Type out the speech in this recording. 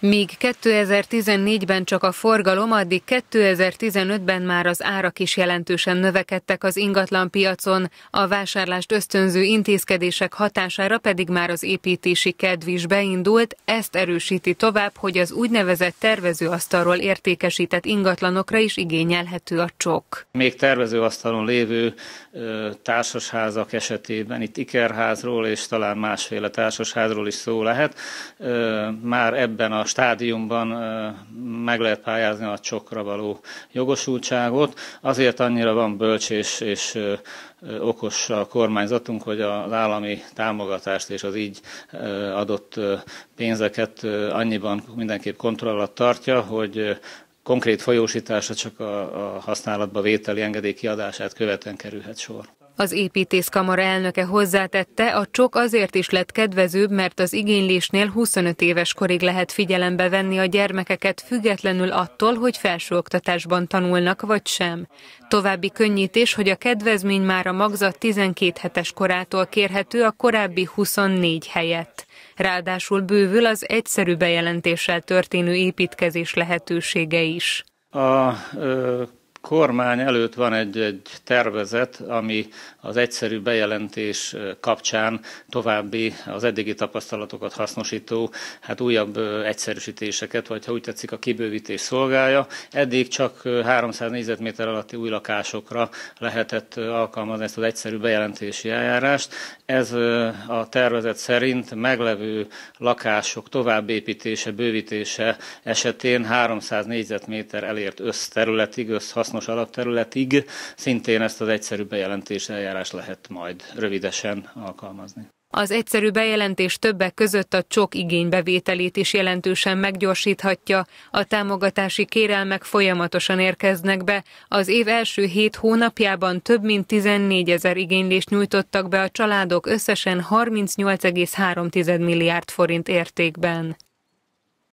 Míg 2014-ben csak a forgalom, addig 2015-ben már az árak is jelentősen növekedtek az ingatlan piacon, a vásárlást ösztönző intézkedések hatására pedig már az építési kedv is beindult, ezt erősíti tovább, hogy az úgynevezett tervezőasztalról értékesített ingatlanokra is igényelhető a csok. Még tervezőasztalon lévő társasházak esetében itt ikerházról és talán másféle társasházról is szó lehet, már ebben a stádiumban meg lehet pályázni a csokra való jogosultságot. Azért annyira van bölcs és, és okos a kormányzatunk, hogy az állami támogatást és az így adott pénzeket annyiban mindenképp kontroll alatt tartja, hogy konkrét folyósításra csak a, a használatba vételi engedély kiadását követően kerülhet sor. Az építészkamara elnöke hozzátette, a csok azért is lett kedvezőbb, mert az igénylésnél 25 éves korig lehet figyelembe venni a gyermekeket függetlenül attól, hogy felsőoktatásban tanulnak vagy sem. További könnyítés, hogy a kedvezmény már a magzat 12 hetes korától kérhető a korábbi 24 helyett. Ráadásul bővül az egyszerű bejelentéssel történő építkezés lehetősége is. A kormány előtt van egy, egy tervezet, ami az egyszerű bejelentés kapcsán további az eddigi tapasztalatokat hasznosító, hát újabb egyszerűsítéseket, vagy ha úgy tetszik, a kibővítés szolgálja. Eddig csak 300 négyzetméter alatti új lakásokra lehetett alkalmazni ezt az egyszerű bejelentési eljárást. Ez a tervezet szerint meglevő lakások továbbépítése, bővítése esetén 300 négyzetméter elért összterületig, összhasználásig hasznos alapterületig szintén ezt az egyszerű bejelentés eljárás lehet majd rövidesen alkalmazni. Az egyszerű bejelentés többek között a csok igénybevételét is jelentősen meggyorsíthatja. A támogatási kérelmek folyamatosan érkeznek be. Az év első hét hónapjában több mint 14 ezer igénylést nyújtottak be a családok összesen 38,3 milliárd forint értékben.